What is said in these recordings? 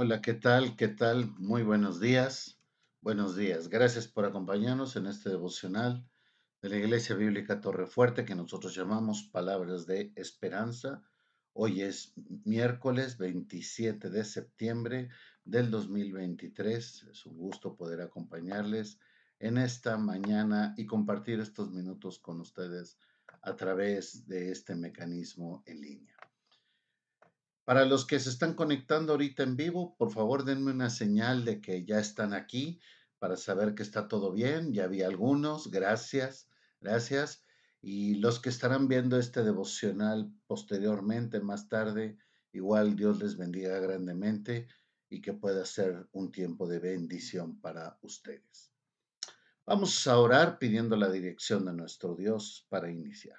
Hola, ¿qué tal? ¿Qué tal? Muy buenos días. Buenos días. Gracias por acompañarnos en este devocional de la Iglesia Bíblica Torre Fuerte, que nosotros llamamos Palabras de Esperanza. Hoy es miércoles 27 de septiembre del 2023. Es un gusto poder acompañarles en esta mañana y compartir estos minutos con ustedes a través de este mecanismo en línea. Para los que se están conectando ahorita en vivo, por favor denme una señal de que ya están aquí para saber que está todo bien. Ya vi algunos, gracias, gracias. Y los que estarán viendo este devocional posteriormente, más tarde, igual Dios les bendiga grandemente y que pueda ser un tiempo de bendición para ustedes. Vamos a orar pidiendo la dirección de nuestro Dios para iniciar.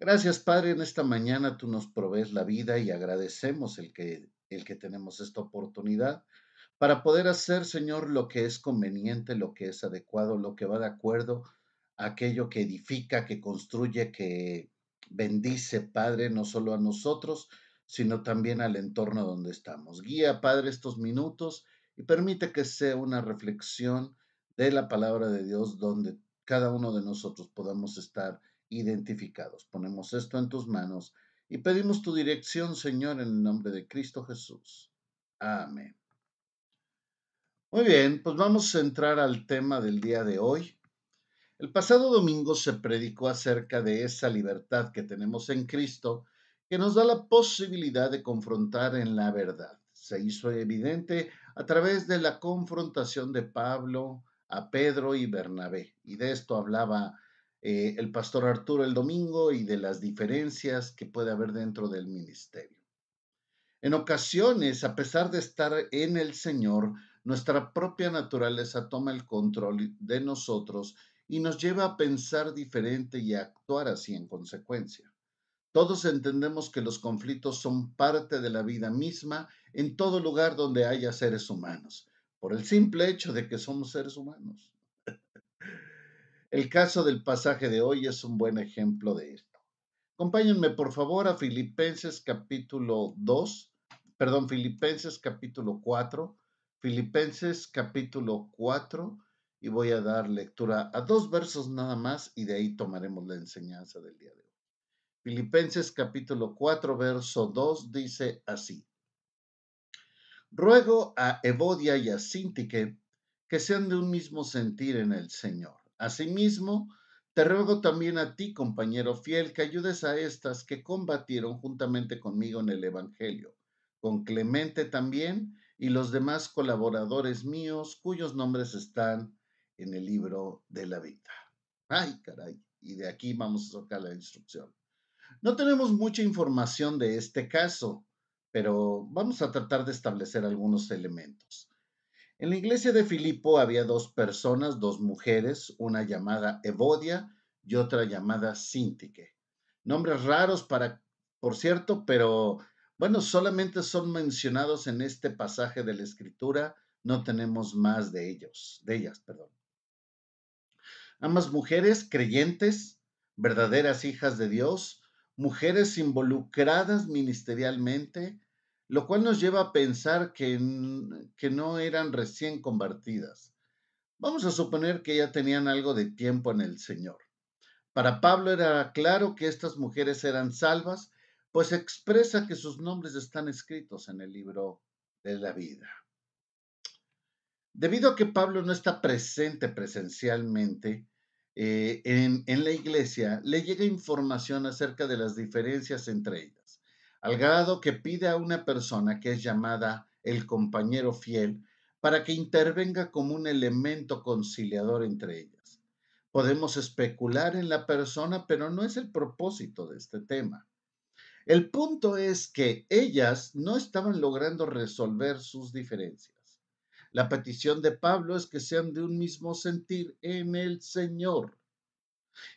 Gracias, Padre, en esta mañana tú nos provees la vida y agradecemos el que, el que tenemos esta oportunidad para poder hacer, Señor, lo que es conveniente, lo que es adecuado, lo que va de acuerdo a aquello que edifica, que construye, que bendice, Padre, no solo a nosotros, sino también al entorno donde estamos. Guía, Padre, estos minutos y permite que sea una reflexión de la palabra de Dios donde cada uno de nosotros podamos estar identificados. Ponemos esto en tus manos y pedimos tu dirección, Señor, en el nombre de Cristo Jesús. Amén. Muy bien, pues vamos a entrar al tema del día de hoy. El pasado domingo se predicó acerca de esa libertad que tenemos en Cristo que nos da la posibilidad de confrontar en la verdad. Se hizo evidente a través de la confrontación de Pablo a Pedro y Bernabé. Y de esto hablaba eh, el pastor Arturo el domingo y de las diferencias que puede haber dentro del ministerio. En ocasiones, a pesar de estar en el Señor, nuestra propia naturaleza toma el control de nosotros y nos lleva a pensar diferente y a actuar así en consecuencia. Todos entendemos que los conflictos son parte de la vida misma en todo lugar donde haya seres humanos, por el simple hecho de que somos seres humanos. El caso del pasaje de hoy es un buen ejemplo de esto. Acompáñenme por favor a Filipenses capítulo 2, perdón, Filipenses capítulo 4, Filipenses capítulo 4, y voy a dar lectura a dos versos nada más y de ahí tomaremos la enseñanza del día de hoy. Filipenses capítulo 4, verso 2 dice así. Ruego a Evodia y a Sintique que sean de un mismo sentir en el Señor. Asimismo, te ruego también a ti, compañero fiel, que ayudes a estas que combatieron juntamente conmigo en el Evangelio, con Clemente también y los demás colaboradores míos cuyos nombres están en el libro de la vida. Ay, caray, y de aquí vamos a sacar la instrucción. No tenemos mucha información de este caso, pero vamos a tratar de establecer algunos elementos. En la iglesia de Filipo había dos personas, dos mujeres, una llamada Evodia y otra llamada Sintike. Nombres raros para, por cierto, pero bueno, solamente son mencionados en este pasaje de la escritura, no tenemos más de ellos, de ellas, perdón. Ambas mujeres creyentes, verdaderas hijas de Dios, mujeres involucradas ministerialmente, lo cual nos lleva a pensar que, que no eran recién convertidas. Vamos a suponer que ya tenían algo de tiempo en el Señor. Para Pablo era claro que estas mujeres eran salvas, pues expresa que sus nombres están escritos en el libro de la vida. Debido a que Pablo no está presente presencialmente eh, en, en la iglesia, le llega información acerca de las diferencias entre ellas al grado que pide a una persona que es llamada el compañero fiel para que intervenga como un elemento conciliador entre ellas. Podemos especular en la persona, pero no es el propósito de este tema. El punto es que ellas no estaban logrando resolver sus diferencias. La petición de Pablo es que sean de un mismo sentir en el Señor.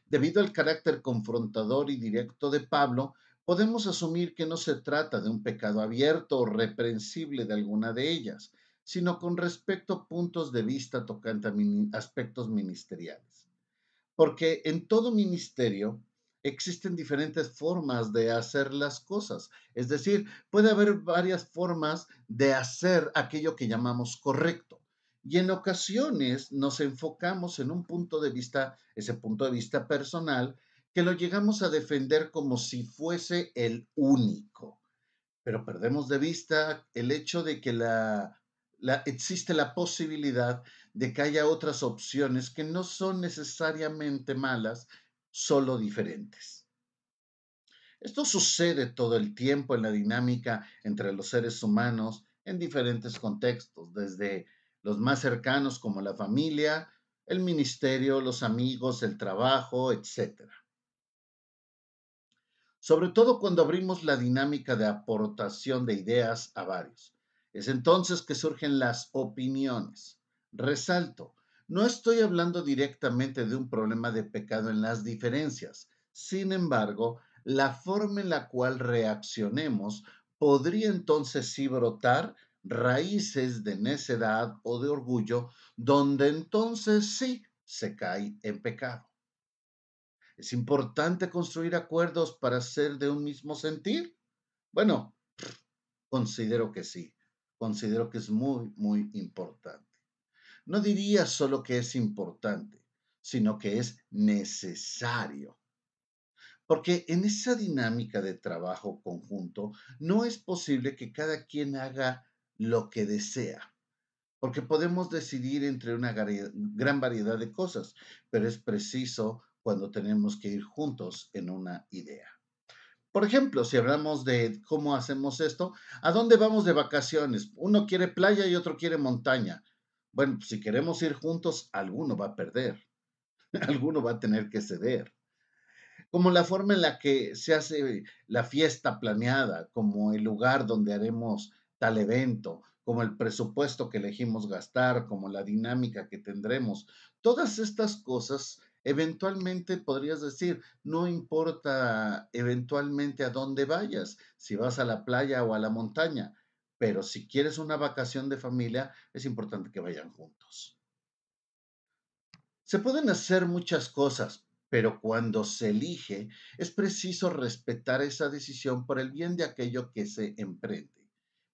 Debido al carácter confrontador y directo de Pablo, podemos asumir que no se trata de un pecado abierto o reprensible de alguna de ellas, sino con respecto a puntos de vista tocante a aspectos ministeriales. Porque en todo ministerio existen diferentes formas de hacer las cosas, es decir, puede haber varias formas de hacer aquello que llamamos correcto. Y en ocasiones nos enfocamos en un punto de vista, ese punto de vista personal, que lo llegamos a defender como si fuese el único. Pero perdemos de vista el hecho de que existe la posibilidad de que haya otras opciones que no son necesariamente malas, solo diferentes. Esto sucede todo el tiempo en la dinámica entre los seres humanos en diferentes contextos, desde los más cercanos como la familia, el ministerio, los amigos, el trabajo, etcétera sobre todo cuando abrimos la dinámica de aportación de ideas a varios. Es entonces que surgen las opiniones. Resalto, no estoy hablando directamente de un problema de pecado en las diferencias. Sin embargo, la forma en la cual reaccionemos podría entonces sí brotar raíces de necedad o de orgullo, donde entonces sí se cae en pecado. ¿Es importante construir acuerdos para ser de un mismo sentir? Bueno, considero que sí. Considero que es muy, muy importante. No diría solo que es importante, sino que es necesario. Porque en esa dinámica de trabajo conjunto no es posible que cada quien haga lo que desea, porque podemos decidir entre una gran variedad de cosas, pero es preciso cuando tenemos que ir juntos en una idea. Por ejemplo, si hablamos de cómo hacemos esto, ¿a dónde vamos de vacaciones? Uno quiere playa y otro quiere montaña. Bueno, pues, si queremos ir juntos, alguno va a perder, alguno va a tener que ceder. Como la forma en la que se hace la fiesta planeada, como el lugar donde haremos tal evento, como el presupuesto que elegimos gastar, como la dinámica que tendremos. Todas estas cosas Eventualmente podrías decir, no importa eventualmente a dónde vayas, si vas a la playa o a la montaña, pero si quieres una vacación de familia, es importante que vayan juntos. Se pueden hacer muchas cosas, pero cuando se elige, es preciso respetar esa decisión por el bien de aquello que se emprende.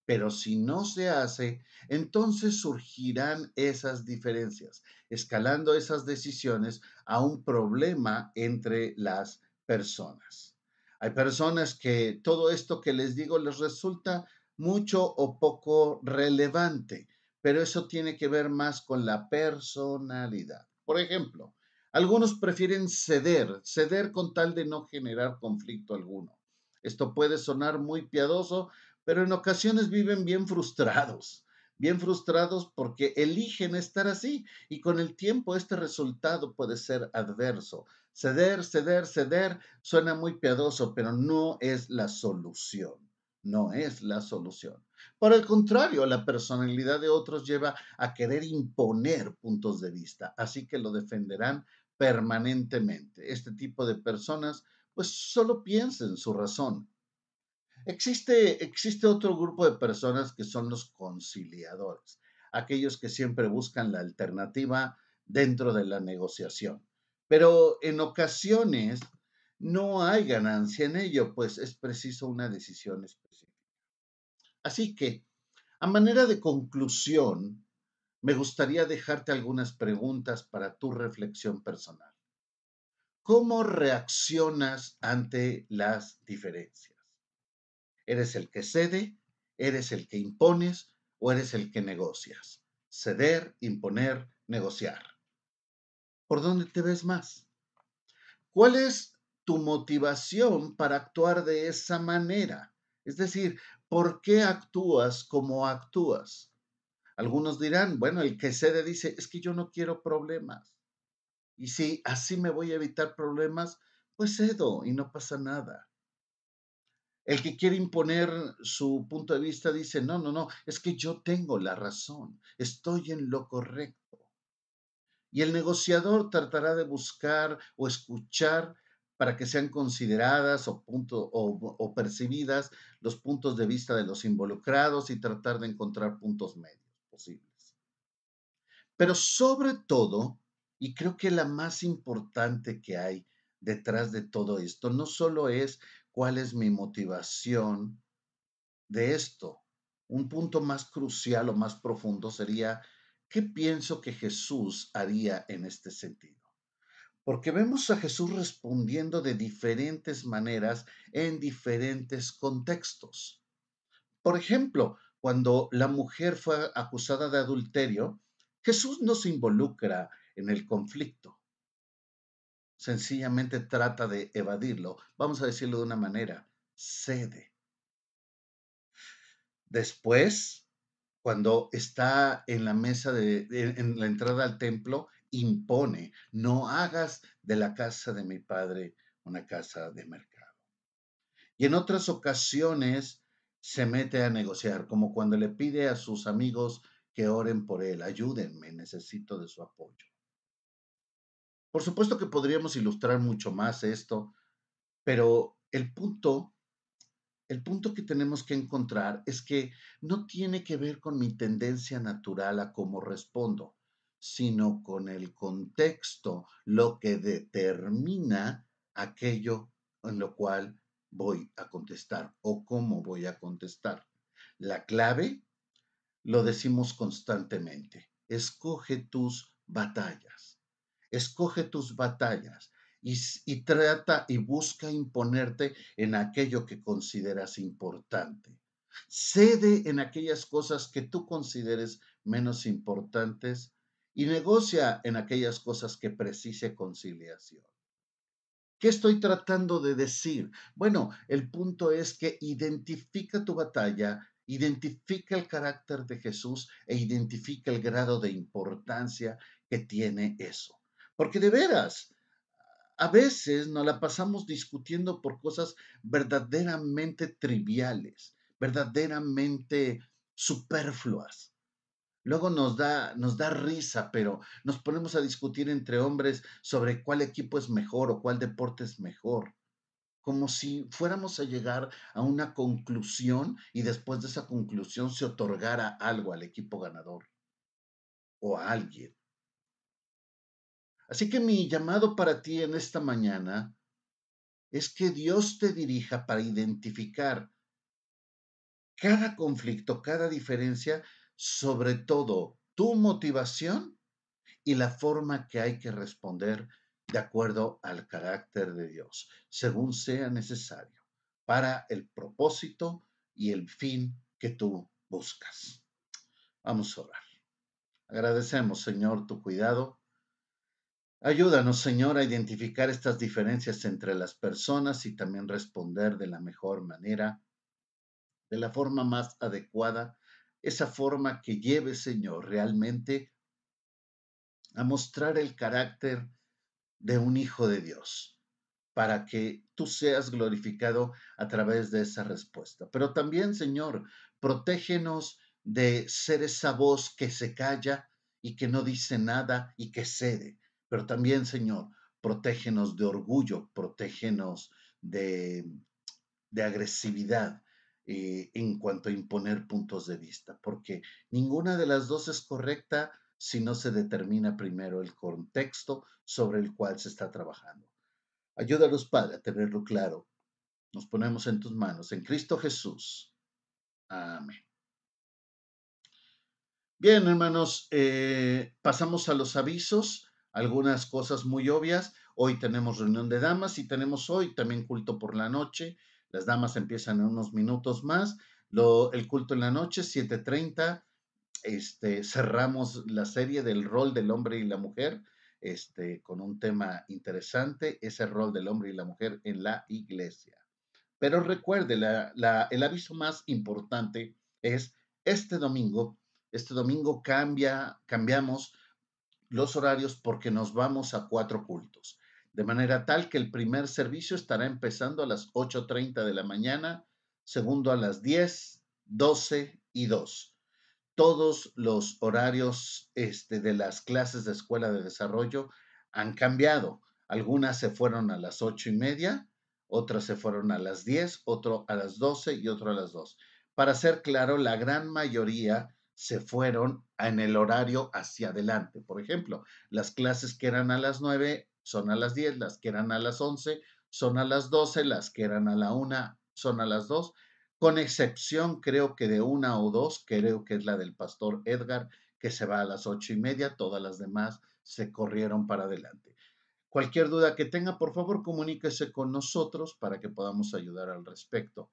Pero si no se hace, entonces surgirán esas diferencias, escalando esas decisiones a un problema entre las personas. Hay personas que todo esto que les digo les resulta mucho o poco relevante, pero eso tiene que ver más con la personalidad. Por ejemplo, algunos prefieren ceder, ceder con tal de no generar conflicto alguno. Esto puede sonar muy piadoso, pero en ocasiones viven bien frustrados, bien frustrados porque eligen estar así y con el tiempo este resultado puede ser adverso. Ceder, ceder, ceder suena muy piadoso, pero no es la solución, no es la solución. Por el contrario, la personalidad de otros lleva a querer imponer puntos de vista, así que lo defenderán permanentemente. Este tipo de personas pues solo piensen su razón, Existe, existe otro grupo de personas que son los conciliadores, aquellos que siempre buscan la alternativa dentro de la negociación. Pero en ocasiones no hay ganancia en ello, pues es preciso una decisión específica. Así que, a manera de conclusión, me gustaría dejarte algunas preguntas para tu reflexión personal. ¿Cómo reaccionas ante las diferencias? ¿Eres el que cede? ¿Eres el que impones? ¿O eres el que negocias? Ceder, imponer, negociar. ¿Por dónde te ves más? ¿Cuál es tu motivación para actuar de esa manera? Es decir, ¿por qué actúas como actúas? Algunos dirán, bueno, el que cede dice, es que yo no quiero problemas. Y si así me voy a evitar problemas, pues cedo y no pasa nada. El que quiere imponer su punto de vista dice, no, no, no, es que yo tengo la razón, estoy en lo correcto. Y el negociador tratará de buscar o escuchar para que sean consideradas o, percibidas los puntos de vista de los involucrados y tratar de encontrar puntos medios posibles. Pero sobre todo, y creo que la más importante que hay detrás de todo esto no solo es cuál es mi motivación de esto. Un punto más crucial o más profundo sería, ¿qué pienso que Jesús haría en este sentido? Porque vemos a Jesús respondiendo de diferentes maneras en diferentes contextos. Por ejemplo, cuando la mujer fue acusada de adulterio, Jesús no se involucra en el conflicto sencillamente trata de evadirlo. Vamos a decirlo de una manera, cede. Después, cuando está en la mesa de, en la entrada al templo, impone, no hagas de la casa de mi padre una casa de mercado. Y en otras ocasiones se mete a negociar, como cuando le pide a sus amigos que oren por él, ayúdenme, necesito de su apoyo. Por supuesto que podríamos ilustrar mucho más esto, pero el punto, el punto que tenemos que encontrar es que no tiene que ver con mi tendencia natural a cómo respondo, sino con el contexto, lo que determina aquello en lo cual voy a contestar o cómo voy a contestar. La clave, lo decimos constantemente, escoge tus batallas. Escoge tus batallas y, trata y busca imponerte en aquello que consideras importante. Cede en aquellas cosas que tú consideres menos importantes y negocia en aquellas cosas que precise conciliación. ¿Qué estoy tratando de decir? Bueno, el punto es que identifica tu batalla, identifica el carácter de Jesús e identifica el grado de importancia que tiene eso. Porque de veras, a veces nos la pasamos discutiendo por cosas verdaderamente triviales, verdaderamente superfluas. Luego nos da, nos da risa, pero nos ponemos a discutir entre hombres sobre cuál equipo es mejor o cuál deporte es mejor, como si fuéramos a llegar a una conclusión y después de esa conclusión se otorgara algo al equipo ganador o a alguien. Así que mi llamado para ti en esta mañana es que Dios te dirija para identificar cada conflicto, cada diferencia, sobre todo tu motivación y la forma que hay que responder de acuerdo al carácter de Dios, según sea necesario, para el propósito y el fin que tú buscas. Vamos a orar. Agradecemos, Señor, tu cuidado Ayúdanos, Señor, a identificar estas diferencias entre las personas y también responder de la mejor manera, de la forma más adecuada, esa forma que lleve, Señor, realmente a mostrar el carácter de un hijo de Dios, para que tú seas glorificado a través de esa respuesta. Pero también, Señor, protégenos de ser esa voz que se calla y que no dice nada y que cede pero también, Señor, protégenos de orgullo, protégenos de, de agresividad eh, en cuanto a imponer puntos de vista, porque ninguna de las dos es correcta si no se determina primero el contexto sobre el cual se está trabajando. Ayúdalos, Padre, a tenerlo claro. Nos ponemos en tus manos, en Cristo Jesús. Amén. Bien, hermanos, eh, pasamos a los avisos algunas cosas muy obvias. Hoy tenemos reunión de damas y tenemos hoy también culto por la noche. Las damas empiezan en unos minutos más. Lo, el culto en la noche, 7.30. Este, cerramos la serie del rol del hombre y la mujer este, con un tema interesante, ese rol del hombre y la mujer en la iglesia. Pero recuerde, el aviso más importante es este domingo. Este domingo cambia, cambiamos los horarios porque nos vamos a cuatro cultos. De manera tal que el primer servicio estará empezando a las 8.30 de la mañana, segundo a las 10, 12 y 2. Todos los horarios este, de las clases de escuela de desarrollo han cambiado. Algunas se fueron a las 8 y media, otras se fueron a las 10, otro a las 12 y otro a las 2. Para ser claro, la gran mayoría se fueron en el horario hacia adelante. Por ejemplo, las clases que eran a las 9 son a las 10, las que eran a las 11 son a las 12, las que eran a la 1 son a las 2, con excepción creo que de una o dos, creo que es la del pastor Edgar, que se va a las ocho y media, todas las demás se corrieron para adelante. Cualquier duda que tenga, por favor, comuníquese con nosotros para que podamos ayudar al respecto.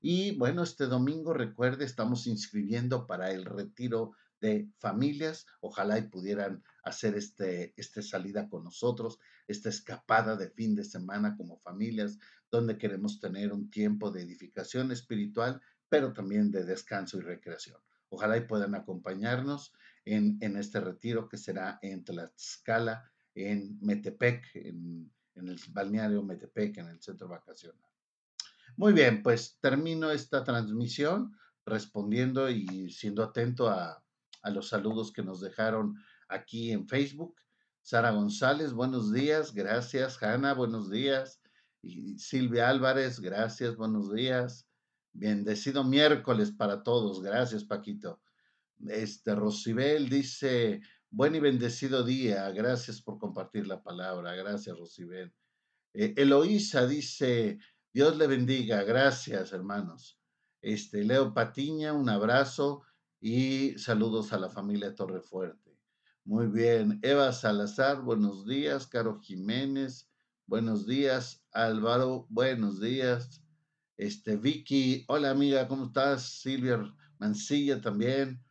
Y bueno, este domingo, recuerde, estamos inscribiendo para el retiro de familias. Ojalá y pudieran hacer este, esta salida con nosotros, esta escapada de fin de semana como familias, donde queremos tener un tiempo de edificación espiritual, pero también de descanso y recreación. Ojalá y puedan acompañarnos en, este retiro que será en Tlaxcala, en Metepec, en el balneario Metepec, en el centro vacacional. Muy bien, pues termino esta transmisión respondiendo y siendo atento a, los saludos que nos dejaron aquí en Facebook. Sara González, buenos días, gracias. Hanna, buenos días. Silvia Álvarez, gracias, buenos días. Bendecido miércoles para todos, gracias Paquito. Este Rocibel dice, buen y bendecido día, gracias por compartir la palabra, gracias Rocibel. Eh, Eloísa dice, Dios le bendiga. Gracias, hermanos. Este, Leo Patiña, un abrazo y saludos a la familia Torrefuerte. Muy bien. Eva Salazar, buenos días. Caro Jiménez, buenos días. Álvaro, buenos días. Este, Vicky, hola amiga, ¿cómo estás? Silvia Mancilla también.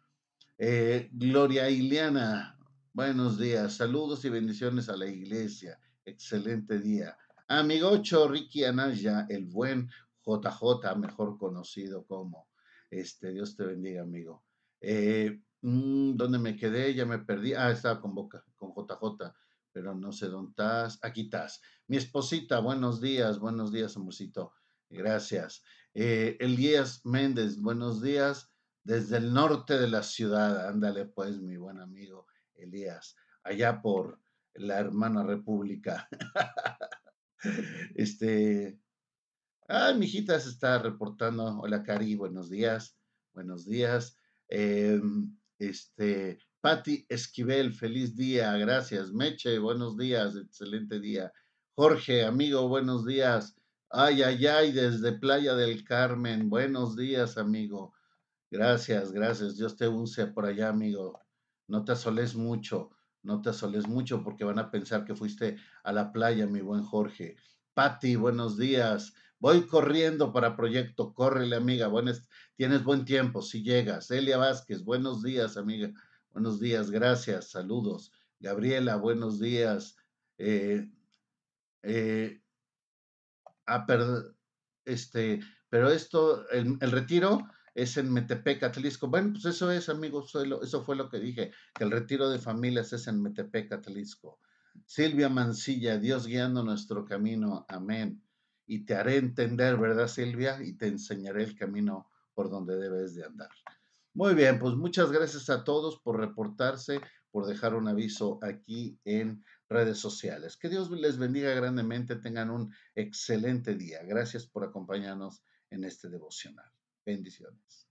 Eh, Gloria Iliana, buenos días. Saludos y bendiciones a la iglesia. Excelente día. Amigocho Ricky Anaya, el buen JJ, mejor conocido como este, Dios te bendiga, amigo. Eh, mm, ¿Dónde me quedé? Ya me perdí. Ah, estaba con Boca, con JJ, pero no sé dónde estás. Aquí estás. Mi esposita, buenos días, buenos días, amorcito. Gracias. Eh, Elías Méndez, buenos días desde el norte de la ciudad. Ándale, pues, mi buen amigo Elías, allá por la hermana república. este. Ah, mi hijita se está reportando. Hola, Cari, buenos días. Buenos días. Em, este. Patty Esquivel, feliz día. Gracias. Meche, buenos días. Excelente día. Jorge, amigo, buenos días. Ay, ay, ay, desde Playa del Carmen. Buenos días, amigo. Gracias, gracias. Dios te unce por allá, amigo. No te asoles mucho no te asoles mucho porque van a pensar que fuiste a la playa, mi buen Jorge. Patti, buenos días. Voy corriendo para proyecto, córrele, amiga. tienes buen tiempo si llegas. Elia Vázquez, buenos días, amiga. Buenos días, gracias, saludos. Gabriela, buenos días. Eh, eh, ah, este, pero esto, el retiro es en Metepec, Atlisco. Bueno, pues eso es, amigos, eso fue lo que dije, que el retiro de familias es en Metepec, Atlisco. Silvia Mancilla, Dios guiando nuestro camino, amén. Y te haré entender, ¿verdad, Silvia? Y te enseñaré el camino por donde debes de andar. Muy bien, pues muchas gracias a todos por reportarse, por dejar un aviso aquí en redes sociales. Que Dios les bendiga grandemente, tengan un excelente día. Gracias por acompañarnos en este devocional. Bendiciones.